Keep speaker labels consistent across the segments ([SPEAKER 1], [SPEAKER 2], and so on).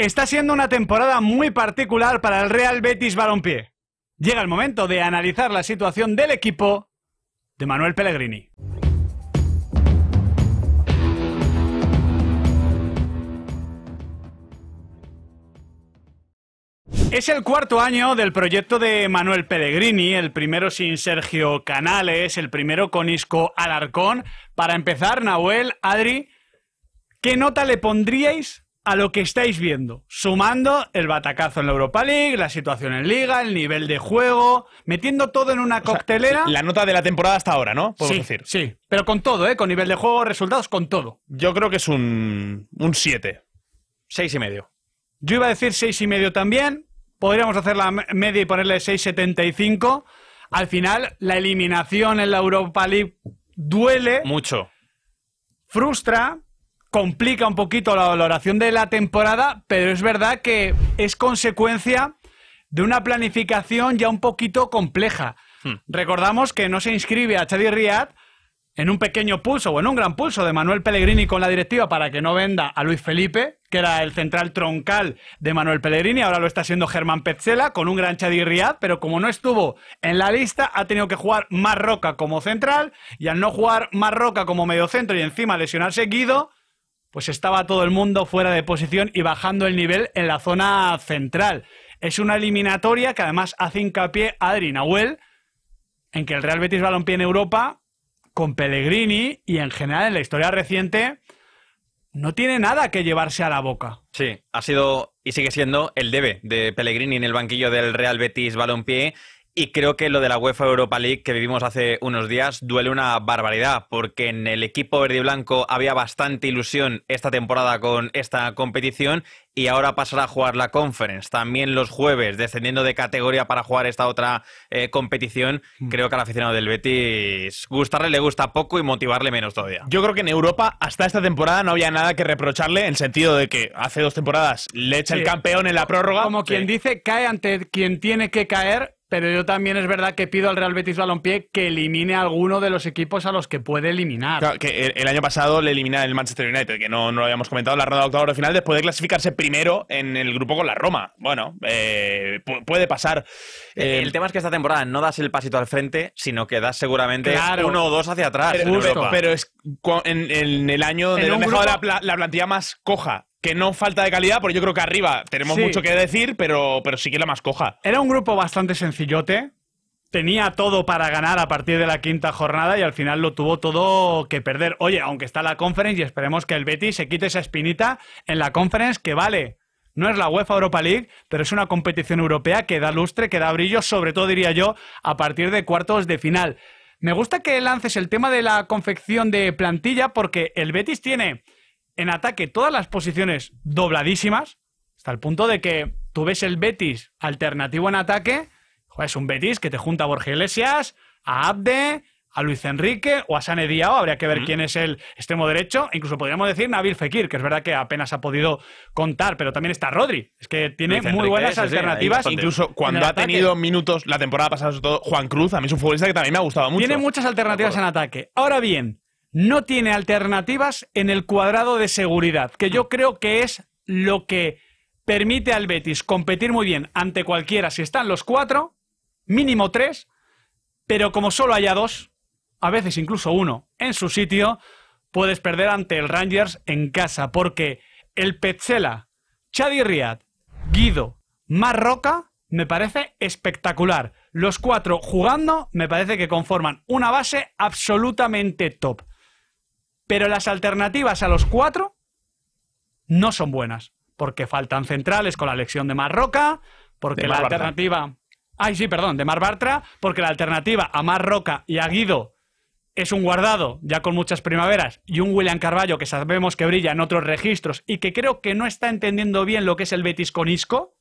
[SPEAKER 1] Está siendo una temporada muy particular para el Real Betis Balompié. Llega el momento de analizar la situación del equipo de Manuel Pellegrini. Es el cuarto año del proyecto de Manuel Pellegrini, el primero sin Sergio Canales, el primero con Isco Alarcón. Para empezar, Nahuel, Adri, ¿qué nota le pondríais a lo que estáis viendo, sumando el batacazo en la Europa League, la situación en Liga, el nivel de juego,
[SPEAKER 2] metiendo todo en una coctelera. la nota de la temporada hasta ahora, ¿no? Podemos decir. Sí, pero con todo, ¿eh? Con nivel de juego, resultados, con todo. Yo creo que es un 7. y medio.
[SPEAKER 1] Yo iba a decir 6 y medio también. Podríamos hacer la media y ponerle 6,75. Al final, la eliminación en la Europa League duele. Mucho. Frustra, complica un poquito la valoración de la temporada, pero es verdad que es consecuencia de una planificación ya un poquito compleja. Hmm. Recordamos que no se inscribe a Chadi Riad en un pequeño pulso o en un gran pulso de Manuel Pellegrini con la directiva para que no venda a Luis Felipe, que era el central troncal de Manuel Pellegrini, ahora lo está siendo Germán Petzela con un gran Chadi Riad, pero como no estuvo en la lista, ha tenido que jugar más Roca como central y al no jugar más Roca como mediocentro y encima lesionarse seguido pues estaba todo el mundo fuera de posición y bajando el nivel en la zona central. Es una eliminatoria que además hace hincapié a Adri en que el Real Betis Balompié en Europa, con Pellegrini y en general en la historia reciente, no tiene nada que llevarse a la boca.
[SPEAKER 3] Sí, ha sido y sigue siendo el debe de Pellegrini en el banquillo del Real Betis Balompié y creo que lo de la UEFA Europa League que vivimos hace unos días duele una barbaridad, porque en el equipo verde y blanco había bastante ilusión esta temporada con esta competición y ahora pasará a jugar la Conference. También los jueves, descendiendo de categoría para jugar esta otra eh, competición, hmm. creo que al aficionado del Betis gustarle le gusta poco y motivarle menos todavía.
[SPEAKER 2] Yo creo que en Europa hasta esta temporada no había nada que reprocharle en el sentido de que hace dos temporadas le echa el campeón en la prórroga. Como quien
[SPEAKER 1] dice, cae ante quien tiene que caer pero yo también es verdad que pido al Real Betis Balompié que elimine a alguno de los equipos a los que puede eliminar. Claro,
[SPEAKER 2] que el, año pasado le elimina el Manchester United, que no, no lo habíamos comentado, la ronda de octavos de final, después de clasificarse primero
[SPEAKER 3] en el grupo con la Roma. Bueno, eh, puede pasar. Eh, eh, el tema es que esta temporada no das el pasito al frente, sino que das seguramente uno o dos hacia atrás. Pero, pero es en, el año donde
[SPEAKER 2] la plantilla más coja que
[SPEAKER 3] no falta de calidad, porque yo creo que
[SPEAKER 2] arriba tenemos mucho que decir, pero, pero sí que la más coja.
[SPEAKER 1] Era un grupo bastante sencillote. Tenía todo para ganar a partir de la quinta jornada y al final lo tuvo todo que perder. Oye, aunque está la conference y esperemos que el Betis se quite esa espinita en la conference que vale. No es la UEFA Europa League, pero es una competición europea que da lustre, que da brillo, sobre todo diría yo, a partir de cuartos de final. Me gusta que lances el tema de la confección de plantilla porque el Betis tiene en ataque todas las posiciones dobladísimas, hasta el punto de que tú ves el Betis alternativo en ataque, es un Betis que te junta a Borja Iglesias, a Abde, a Luis Enrique o a Sane habría que ver quién es el extremo derecho, incluso podríamos decir Nabil Fekir, que es verdad que apenas ha podido contar, pero también está
[SPEAKER 2] Rodri, es que tiene muy buenas alternativas. incluso cuando ha tenido minutos la temporada pasada, sobre todo Juan Cruz, a mí es un futbolista que también me ha gustado mucho. Tiene muchas alternativas en ataque. Ahora bien, no tiene
[SPEAKER 1] alternativas en el cuadrado de seguridad, que yo creo que es lo que permite al Betis competir muy bien ante cualquiera si están los cuatro, mínimo tres, pero como solo haya dos, a veces incluso uno, en su sitio, puedes perder ante el Rangers en casa, porque el Petzela, Chadi Riad, Guido, Marroca, me parece espectacular. Los cuatro jugando me parece que conforman una base absolutamente top. Pero las alternativas a los cuatro no son buenas, porque faltan centrales con la elección de Marroca, porque la alternativa... Ay, sí, perdón, de Mar Bartra, porque la alternativa a Mar Roca y a Guido es un guardado, ya con muchas primaveras, y un William Carballo que sabemos que brilla en otros registros y que creo que no está entendiendo bien lo que es el Betis con Isco.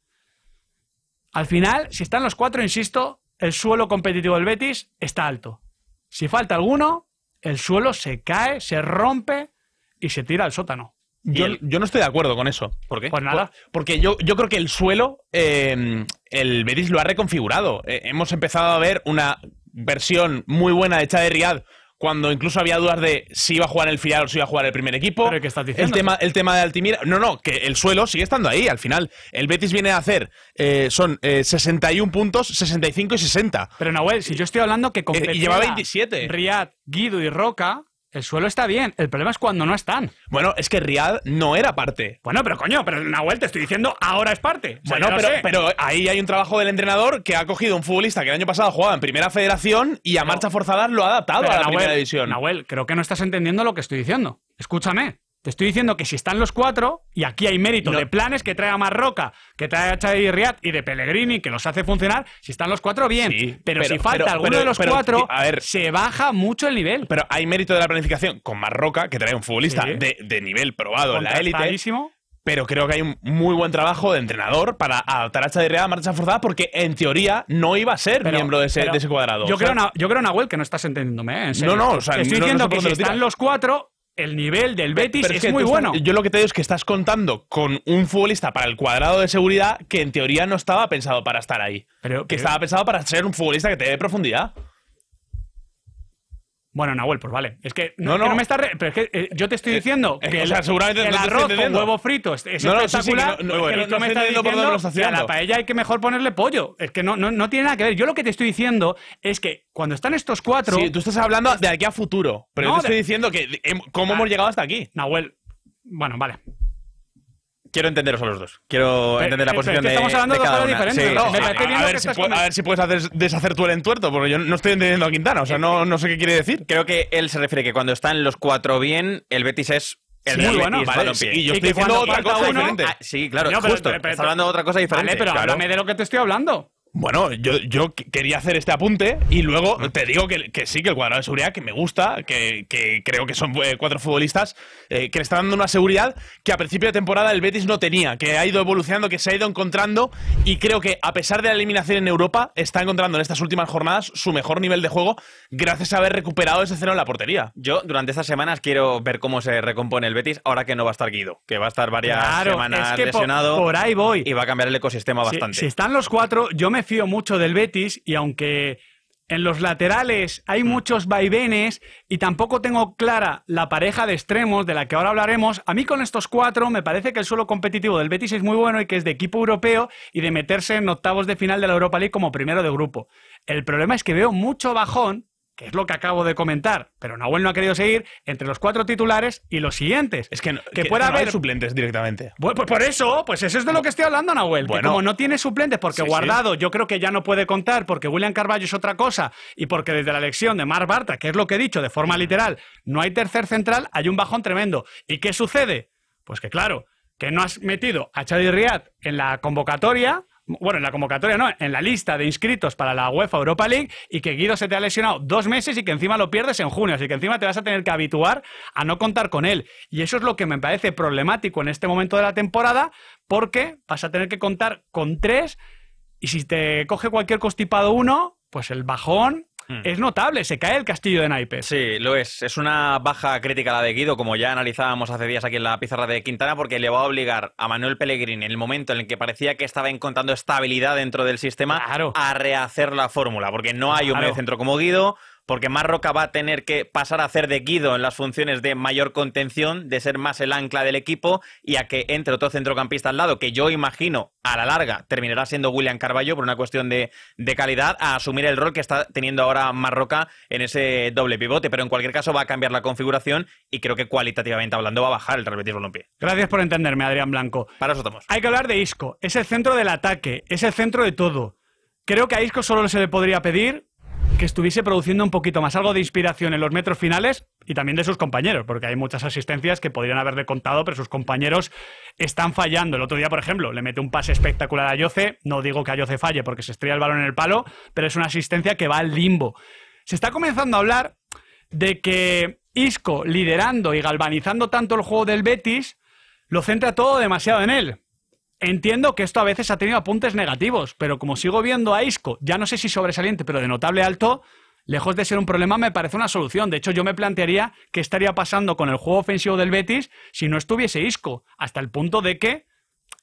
[SPEAKER 1] Al final, si están los cuatro, insisto, el suelo competitivo del Betis está alto. Si falta alguno, el suelo se cae, se
[SPEAKER 2] rompe y se tira al sótano. Yo, no estoy de acuerdo con eso. ¿Por qué? Pues nada. porque yo, creo que el suelo, em, el Veris lo ha reconfigurado. Eh, hemos empezado a ver una versión muy buena de Chad de Riad cuando incluso había dudas de si iba a jugar en el filial o si iba a jugar el primer equipo. ¿Pero estás diciendo? El tema, el tema de Altimira. No, no, que el suelo sigue estando ahí. Al final, el Betis viene a hacer. Eh, son 61 eh, puntos, 65 y 60. Pero Nahuel, si yo estoy hablando que con. Eh, y lleva
[SPEAKER 1] 27. Riad, Guido y Roca el suelo está bien,
[SPEAKER 2] el problema es cuando no están. Bueno, es que Riad no era parte. Bueno, pero coño, pero Nahuel, te estoy diciendo, ahora es parte. bueno, pero, pero, ahí hay un trabajo del entrenador que ha cogido un futbolista que el año pasado jugaba en Primera Federación y a marcha forzada lo ha adaptado a la Primera División.
[SPEAKER 1] Nahuel, creo que no estás entendiendo lo que estoy diciendo. Escúchame. Te estoy diciendo que si están los cuatro, y aquí hay mérito de planes que trae a Marroca, que trae a y Riad y de Pellegrini, que los hace funcionar, si están los cuatro, bien. pero, si falta alguno de los cuatro,
[SPEAKER 2] se baja mucho el nivel. Pero hay mérito de la planificación con Marroca, que trae un futbolista de, nivel probado en la élite pero creo que hay un muy buen trabajo de entrenador para adaptar a Riyad a marcha forzada porque en teoría no iba a ser miembro de ese, cuadrado. Yo creo,
[SPEAKER 1] yo creo, Nahuel, que no estás entendiéndome.
[SPEAKER 2] ¿eh? No, no, o sea, estoy diciendo que si están
[SPEAKER 1] los cuatro, el nivel del Betis es, muy bueno. yo
[SPEAKER 2] lo que te digo es que estás contando con un futbolista para el cuadrado de seguridad que en teoría no estaba pensado para estar ahí. que estaba pensado para ser un futbolista que te dé profundidad.
[SPEAKER 1] Bueno, Nahuel, pues vale.
[SPEAKER 2] Es que no, no, me
[SPEAKER 1] está. Pero es que eh, yo te estoy eh, diciendo eh, que, el, o sea, el arroz huevo frito es, espectacular. no, me está diciendo la paella hay que mejor ponerle pollo. Es que no, no, tiene nada que ver. Yo lo que te estoy diciendo es que cuando están estos cuatro. Sí, tú estás
[SPEAKER 2] hablando de aquí a futuro.
[SPEAKER 1] Pero yo te estoy diciendo que em, cómo hemos llegado hasta aquí. Nahuel, bueno, vale.
[SPEAKER 3] Quiero entenderos a los dos. Quiero entender la posición de, estamos hablando de, cada diferentes.
[SPEAKER 1] a, ver si
[SPEAKER 2] puedes deshacer tú el entuerto, porque yo no estoy entendiendo a Quintana. O sea, no, no sé qué quiere
[SPEAKER 3] decir. Creo que él se refiere que cuando están los cuatro bien, el Betis es el sí, bueno, y yo estoy diciendo otra cosa diferente. Ah, sí, claro, justo. hablando de otra cosa diferente. pero háblame
[SPEAKER 2] de lo que te estoy hablando. Bueno, yo, yo, quería hacer este apunte y luego te digo que, que, sí, que el cuadrado de seguridad, que me gusta, que, creo que son eh, cuatro futbolistas, eh, que le están dando una seguridad que a principio de temporada el Betis no tenía, que ha ido evolucionando, que se ha ido encontrando y creo que a pesar de la eliminación en Europa, está encontrando en estas últimas jornadas su mejor nivel de juego gracias a haber recuperado ese cero en la portería.
[SPEAKER 3] Yo durante estas semanas quiero ver cómo se recompone el Betis ahora que no va a estar Guido, que va a estar varias semanas lesionado. Por, ahí voy. Y va a cambiar el ecosistema bastante. si
[SPEAKER 1] están los cuatro, yo me fío mucho del Betis y aunque en los laterales hay mm. muchos vaivenes y tampoco tengo clara la pareja de extremos de la que ahora hablaremos. A mí con estos cuatro me parece que el suelo competitivo del Betis es muy bueno y que es de equipo europeo y de meterse en octavos de final de la Europa League como primero de grupo. El problema es que veo mucho bajón que es lo que acabo de comentar, pero Nahuel no ha querido seguir entre los cuatro titulares y los siguientes. Es que, no, que, pueda haber
[SPEAKER 2] suplentes directamente. Pues, pues, por eso,
[SPEAKER 1] pues eso es de lo que estoy hablando, Nahuel. Bueno, como no tiene suplentes, porque Guardado yo creo que ya no puede contar, porque William Carballo es otra cosa, y porque desde la elección de Mar Bartra, que es lo que he dicho de forma literal, no hay tercer central, hay un bajón tremendo. ¿Y qué sucede? Pues que claro, que no has metido a Chadi Riad en la convocatoria, bueno, en la convocatoria no, en la lista de inscritos para la UEFA Europa League y que Guido se te ha lesionado dos meses y que encima lo pierdes en junio, así que encima te vas a tener que habituar a no contar con él. Y eso es lo que me parece problemático en este momento de la temporada, porque vas a tener que contar con tres y si te coge cualquier costipado uno, pues el
[SPEAKER 3] bajón Mm. Es notable, se cae el castillo de naipes. Sí, lo es. Es una baja crítica la de Guido, como ya analizábamos hace días aquí en la pizarra de Quintana, porque le va a obligar a Manuel Pellegrini, en el momento en el que parecía que estaba encontrando estabilidad dentro del sistema, a rehacer la fórmula, porque no hay un medio centro como Guido porque Marroca va a tener que pasar a hacer de Guido en las funciones de mayor contención, de ser más el ancla del equipo y a que entre otro centrocampista al lado, que yo imagino a la larga terminará siendo William Carballo por una cuestión de, calidad, a asumir el rol que está teniendo ahora Marroca en ese doble pivote. Pero en cualquier caso va a cambiar la configuración y creo que cualitativamente hablando va a bajar el repetir Betis
[SPEAKER 1] Gracias por entenderme, Adrián Blanco.
[SPEAKER 3] Para eso estamos. Hay que hablar de
[SPEAKER 1] Isco. Es el centro del ataque, es el centro de todo. Creo que a Isco solo se le podría pedir que estuviese produciendo un poquito más, algo de inspiración en los metros finales y también de sus compañeros, porque hay muchas asistencias que podrían haberle contado, pero sus compañeros están fallando. El otro día, por ejemplo, le mete un pase espectacular a Yoce. no digo que Yoce falle porque se estrella el balón en el palo, pero es una asistencia que va al limbo. Se está comenzando a hablar de que Isco, liderando y galvanizando tanto el juego del Betis, lo centra todo demasiado en él. Entiendo que esto a veces ha tenido apuntes negativos, pero como sigo viendo a Isco, ya no sé si sobresaliente, pero de notable alto, lejos de ser un problema, me parece una solución. De hecho, yo me plantearía qué estaría pasando con el juego ofensivo del Betis si no estuviese Isco, hasta el punto de que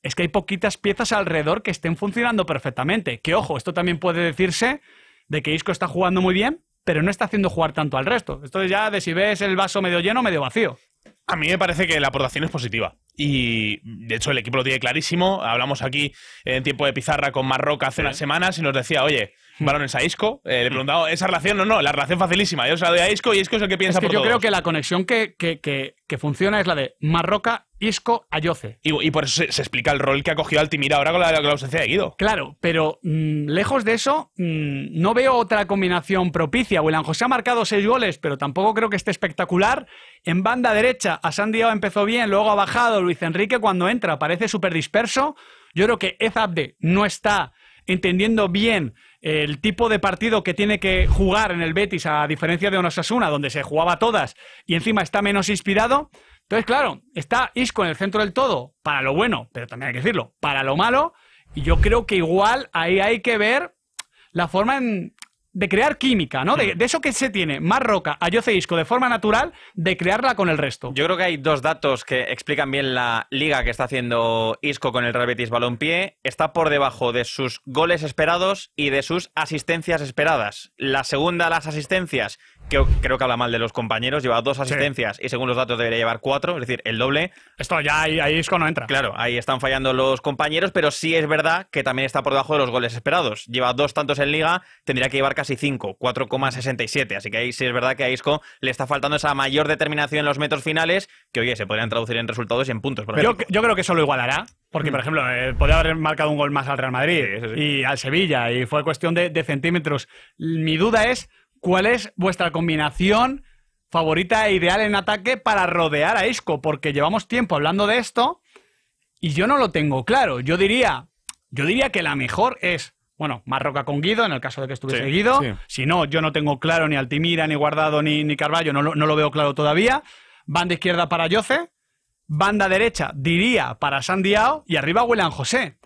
[SPEAKER 1] es que hay poquitas piezas alrededor que estén funcionando perfectamente. Que ojo, esto también puede decirse de que Isco está jugando muy bien, pero no está haciendo jugar tanto al resto. Esto
[SPEAKER 2] ya de si ves el vaso medio lleno, medio vacío. A mí me parece que la aportación es positiva. Y de hecho el equipo lo tiene clarísimo. Hablamos aquí en tiempo de pizarra con Marroca hace unas semanas y nos decía, oye, balones a Isco. Eh, le he preguntado esa relación, no, no, la relación facilísima. Yo se la a Isco y Isco es el que piensa es que Yo creo
[SPEAKER 1] que la conexión que, funciona es la de
[SPEAKER 2] Marroca, Isco, Ayoce. Y, y por eso se, explica el rol que ha cogido Altimira ahora con la, ausencia de Guido.
[SPEAKER 1] Claro, pero mm, lejos de eso, mm, no veo otra combinación propicia. William José ha marcado seis goles, pero tampoco creo que esté espectacular. En banda derecha, a empezó bien, luego ha bajado. Luis Enrique cuando entra parece súper disperso. Yo creo que Ezabde no está entendiendo bien el tipo de partido que tiene que jugar en el Betis, a diferencia de Osasuna, donde se jugaba todas y encima está menos inspirado. Entonces, claro, está Isco en el centro del todo, para lo bueno, pero también hay que decirlo, para lo malo. Y yo creo que igual ahí hay que ver la forma en, de crear química, ¿no? Mm. De, eso que se tiene más roca a Isco de forma natural, de crearla con el resto.
[SPEAKER 3] Yo creo que hay dos datos que explican bien la liga que está haciendo Isco con el Real Betis Balompié. Está por debajo de sus goles esperados y de sus asistencias esperadas. La segunda, las asistencias, creo, que habla mal de los compañeros, lleva dos asistencias y según los datos debería llevar cuatro, es decir, el doble. Esto ya ahí, ahí no entra. Claro, ahí están fallando los compañeros, pero sí es verdad que también está por debajo de los goles esperados. Lleva dos tantos en liga, tendría que llevar casi cinco, 4,67. Así que ahí sí es verdad que a Isco le está faltando esa mayor determinación en los metros finales, que oye, se podrían traducir en resultados y en puntos.
[SPEAKER 1] yo, creo que eso lo igualará. Porque, mm. por ejemplo, eh, podría haber marcado un gol más al Real Madrid y al Sevilla, y fue cuestión de, centímetros. Mi duda es ¿Cuál es vuestra combinación favorita e ideal en ataque para rodear a Isco? Porque llevamos tiempo hablando de esto y yo no lo tengo claro. Yo diría, yo diría que la mejor es, bueno, Marroca con Guido, en el caso de que estuviese Guido. Si no, yo no tengo claro ni Altimira, ni Guardado, ni, ni Carballo, no, lo veo claro todavía. Banda izquierda para Yoce, banda derecha, diría, para Sandiao y arriba Huelan José.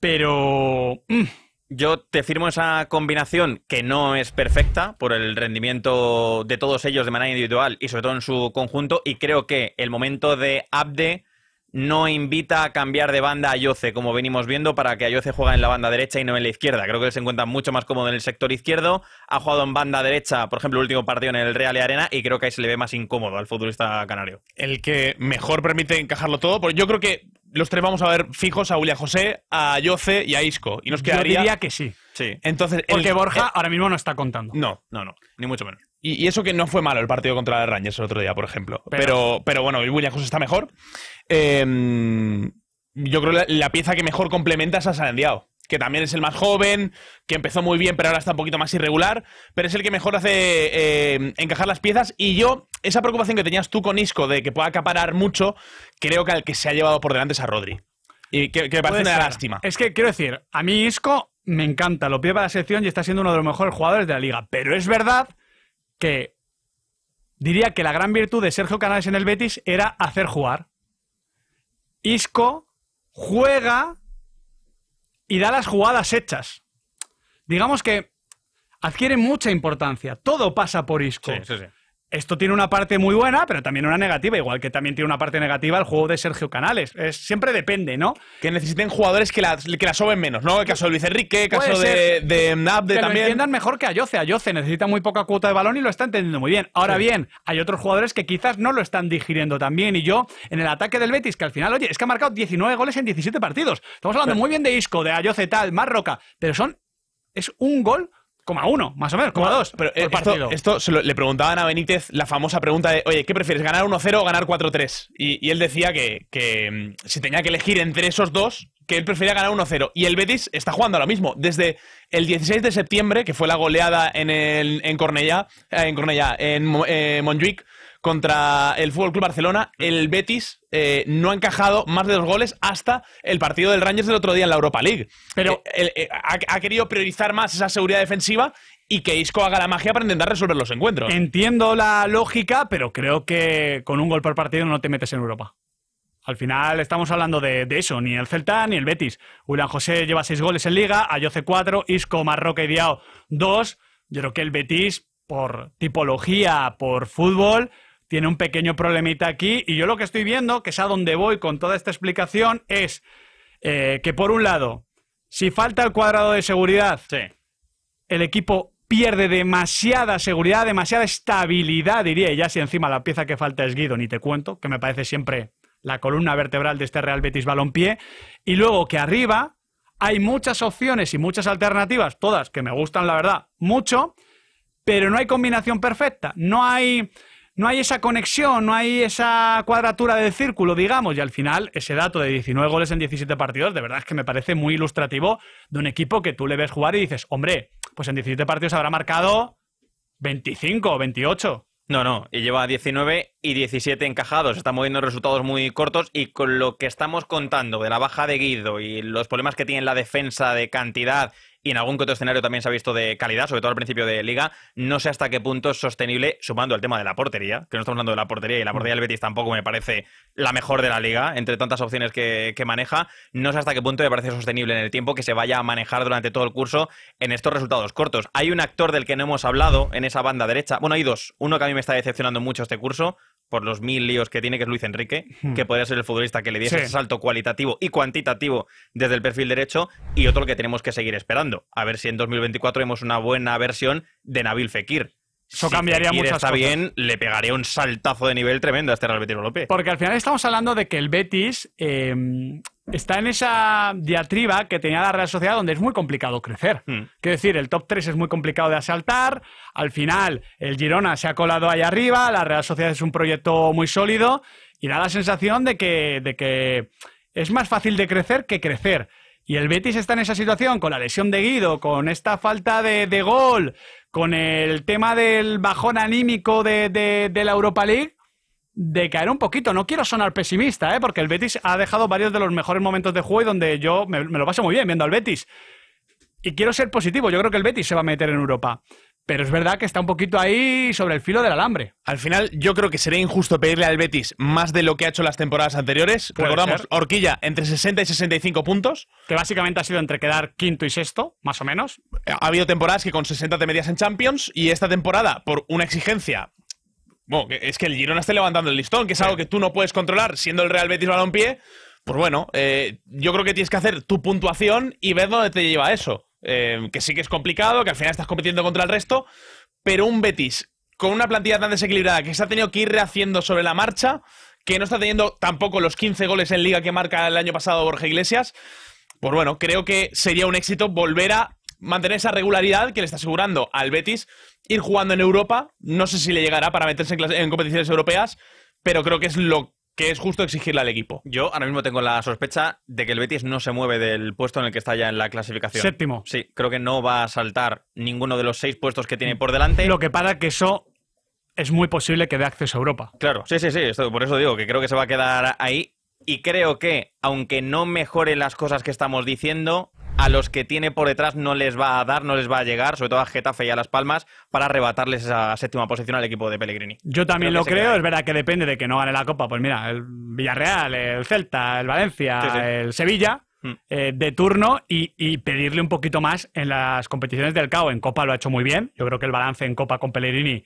[SPEAKER 3] Pero... Mm, yo te firmo esa combinación que no es perfecta por el rendimiento de todos ellos de manera individual y sobre todo en su conjunto. Y creo que el momento de Abde no invita a cambiar de banda a Yoce como venimos viendo, para que Yoce juegue en la banda derecha y no en la izquierda. Creo que él se encuentra mucho más cómodo en el sector izquierdo. Ha jugado en banda derecha, por ejemplo, el último partido en el Real y Arena y creo que ahí se le ve más incómodo al futbolista canario.
[SPEAKER 2] El que mejor permite encajarlo todo, porque yo creo que los tres vamos a ver fijos a Julia José, a Yoce y a Isco. Y nos quedaría... Yo diría que sí.
[SPEAKER 3] Sí. Entonces, Porque Borja eh,
[SPEAKER 2] ahora mismo no está contando. No, no, no. Ni mucho menos. Y, eso que no fue malo el partido contra el Rangers el otro día, por ejemplo. Pero, pero, bueno, William José está mejor. Em, yo creo la, la pieza que mejor complementa es a Sarandiao. que también es el más joven, que empezó muy bien, pero ahora está un poquito más irregular, pero es el que mejor hace eh, encajar las piezas. Y yo esa preocupación que tenías tú con Isco de que pueda acaparar mucho, creo que al que se ha llevado por delante es a Rodri. Y que, me parece una lástima.
[SPEAKER 1] Es que quiero decir, a mí Isco me encanta, lo pide para la sección y está siendo uno de los mejores jugadores de la liga. Pero es verdad que diría que la gran virtud de Sergio Canales en el Betis era hacer jugar. Isco juega y da las jugadas hechas. Digamos que adquiere mucha importancia. Todo pasa por Isco. Sí, sí, sí esto tiene una parte muy buena, pero también una negativa, igual que también tiene una parte negativa el juego de Sergio Canales. Es, siempre depende, ¿no? Que necesiten jugadores
[SPEAKER 2] que la, que soben menos, ¿no? El caso de Luis Enrique, el caso de, de también. entiendan mejor que Ayoce.
[SPEAKER 1] Ayoce necesita muy poca cuota de balón y lo está entendiendo muy bien. Ahora bien, hay otros jugadores que quizás no lo están digiriendo también Y yo, en el ataque del Betis, que al final, oye, es que ha marcado 19 goles en 17 partidos. Estamos hablando muy bien de Isco, de Ayoce tal, Marroca, pero son. Es un gol Coma uno, más o
[SPEAKER 2] menos, coma dos. Pero eh, esto, esto se le preguntaban a Benítez la famosa pregunta de, oye, ¿qué prefieres, ganar 1-0 o ganar 4-3? Y, él decía que, que mm, si tenía que elegir entre esos dos, que él prefería ganar 1-0. Y el Betis está jugando ahora mismo. Desde el 16 de septiembre, que fue la goleada en, eh, en Cornellá, en, Cornellá, en eh, contra el Fútbol Barcelona, el Betis eh, no ha encajado más de dos goles hasta el partido del Rangers del otro día en la Europa League. Pero eh, eh, ha, querido priorizar más esa seguridad defensiva y que Isco haga la magia para intentar resolver los encuentros.
[SPEAKER 1] Entiendo la lógica, pero creo que con un gol por partido no te metes en Europa. Al final estamos hablando de, eso, ni el Celta ni el Betis. Julián José lleva seis goles en Liga, Ayoce cuatro, Isco, Marroca y Diao dos. Yo creo que el Betis, por tipología, por fútbol, tiene un pequeño problemita aquí y yo lo que estoy viendo, que es a donde voy con toda esta explicación, es eh, que por un lado, si falta el cuadrado de seguridad, el equipo pierde demasiada seguridad, demasiada estabilidad, diría, y ya si encima la pieza que falta es Guido, ni te cuento, que me parece siempre la columna vertebral de este Real Betis Balompié, y luego que arriba hay muchas opciones y muchas alternativas, todas que me gustan, la verdad, mucho, pero no hay combinación perfecta, no hay no hay esa conexión, no hay esa cuadratura del círculo, digamos, y al final ese dato de 19 goles en 17 partidos, de verdad es que me parece muy ilustrativo de un equipo que tú le ves jugar y dices, hombre, pues en 17 partidos habrá marcado 25 o 28.
[SPEAKER 3] No, no, y lleva 19 y 17 encajados. Estamos viendo resultados muy cortos y con lo que estamos contando de la baja de Guido y los problemas que tiene la defensa de cantidad y en algún que otro escenario también se ha visto de calidad, sobre todo al principio de liga. No sé hasta qué punto es sostenible, sumando al tema de la portería, que no estamos hablando de la portería y la portería del Betis tampoco me parece la mejor de la liga, entre tantas opciones que, maneja. No sé hasta qué punto me parece sostenible en el tiempo que se vaya a manejar durante todo el curso en estos resultados cortos. Hay un actor del que no hemos hablado en esa banda derecha. Bueno, hay dos. Uno que a mí me está decepcionando mucho este curso, por los mil líos que tiene, que es Luis Enrique, hmm. que podría ser el futbolista que le diese ese salto cualitativo y cuantitativo desde el perfil derecho, y otro que tenemos que seguir esperando. A ver si en 2024 vemos una buena versión de Nabil Fekir. Eso cambiaría Fekir está bien, le pegaría un saltazo de nivel tremendo a este Real Betis López.
[SPEAKER 1] Porque al final estamos hablando de que el Betis em, está en esa diatriba que tenía la Real Sociedad donde es muy complicado crecer. Hmm. Quiero decir, el top 3 es muy complicado de asaltar, al final el Girona se ha colado ahí arriba, la Real Sociedad es un proyecto muy sólido y da la sensación de que es más fácil de crecer que crecer. Y el Betis está en esa situación con la lesión de Guido, con esta falta de, gol, con el tema del bajón anímico de, la Europa League, de caer un poquito. No quiero sonar pesimista, ¿eh? porque el Betis ha dejado varios de los mejores momentos de juego y donde yo me, me lo paso muy bien viendo al Betis. Y quiero ser positivo, yo creo que el Betis se va a meter en Europa.
[SPEAKER 2] Pero es verdad que está un poquito ahí sobre el filo del alambre. Al final, yo creo que sería injusto pedirle al Betis más de lo que ha hecho las temporadas anteriores. Recordamos, horquilla entre 60 y 65 puntos. Que básicamente ha sido entre quedar quinto y sexto, más o menos. Ha habido temporadas que con 60 te medias en Champions y esta temporada, por una exigencia bueno, es que el Girona esté levantando el listón, que es algo que tú no puedes controlar siendo el Real Betis balompié. Pues bueno, eh, yo creo que tienes que hacer tu puntuación y ver dónde te lleva eso. Em, que sí que es complicado, que al final estás compitiendo contra el resto, pero un Betis con una plantilla tan desequilibrada que se ha tenido que ir rehaciendo sobre la marcha, que no está teniendo tampoco los 15 goles en liga que marca el año pasado Borja Iglesias, pues bueno, creo que sería un éxito volver a mantener esa regularidad que le está asegurando al Betis ir jugando en Europa. No sé si le llegará para meterse en, en competiciones europeas, pero creo que es lo que es justo exigirle al equipo.
[SPEAKER 3] Yo ahora mismo tengo la sospecha de que el Betis no se mueve del puesto en el que está ya en la clasificación. Séptimo. Sí, creo que no va a saltar ninguno de los seis puestos que tiene por delante.
[SPEAKER 1] Lo que para que eso es muy posible que dé acceso a Europa.
[SPEAKER 3] Claro, sí, sí, sí, por eso digo que creo que se va a quedar ahí y creo que, aunque no mejore las cosas que estamos diciendo, a los que tiene por detrás no les va a dar, no les va a llegar, sobre todo a Getafe y a Las Palmas, para arrebatarles esa séptima posición al equipo de Pellegrini. Yo también lo creo,
[SPEAKER 1] es verdad que depende de que no gane la Copa. Pues mira, el Villarreal, el Celta, el Valencia, el Sevilla, mm. eh, de turno y, y, pedirle un poquito más en las competiciones del CAO. En Copa lo ha hecho muy bien. Yo creo que el balance en Copa con Pellegrini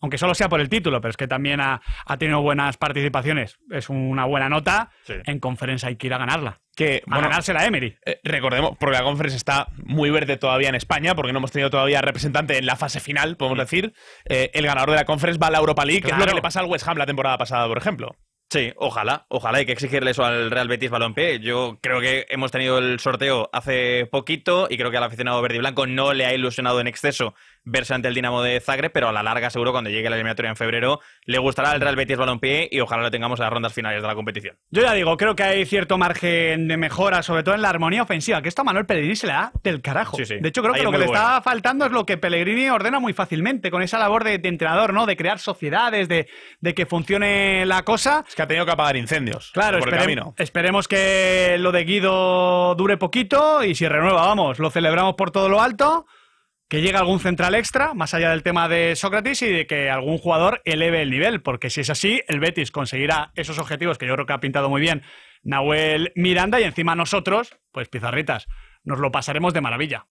[SPEAKER 1] aunque solo sea por el título, pero es que también ha, tenido buenas participaciones. Es una buena nota. En conferencia hay que ir a ganarla.
[SPEAKER 2] Que, a ganársela Emery. Eh, recordemos, porque la conferencia está muy verde todavía en España, porque no hemos tenido todavía representante en la fase final, podemos decir. Eh, el ganador de la conference va a la Europa League, que es lo que le pasa al West Ham la temporada pasada, por ejemplo.
[SPEAKER 3] Sí, ojalá, ojalá hay que exigirle eso al Real Betis Balompié. Yo creo que hemos tenido el sorteo hace poquito y creo que al aficionado verde y blanco no le ha ilusionado en exceso verse ante el Dinamo de Zagreb, pero a la larga seguro cuando llegue la eliminatoria en febrero le gustará el Real Betis Balompié y ojalá lo tengamos en las rondas finales de la competición.
[SPEAKER 1] Yo ya digo, creo que hay cierto margen de mejora, sobre todo en la armonía ofensiva, que esto a Manuel Pellegrini se le da del carajo. De hecho, creo que lo que le está faltando es lo que Pellegrini ordena muy fácilmente, con esa labor de, entrenador, ¿no? De crear sociedades, de, que funcione la
[SPEAKER 2] cosa. Es que ha tenido que apagar incendios. Claro, por el camino.
[SPEAKER 1] esperemos que lo de Guido dure poquito y si renueva, vamos, lo celebramos por todo lo alto que llegue algún central extra, más allá del tema de Sócrates, y de que algún jugador eleve el nivel, porque si es así, el Betis conseguirá esos objetivos que yo creo que ha pintado muy bien Nahuel Miranda, y encima nosotros, pues pizarritas, nos lo pasaremos de maravilla.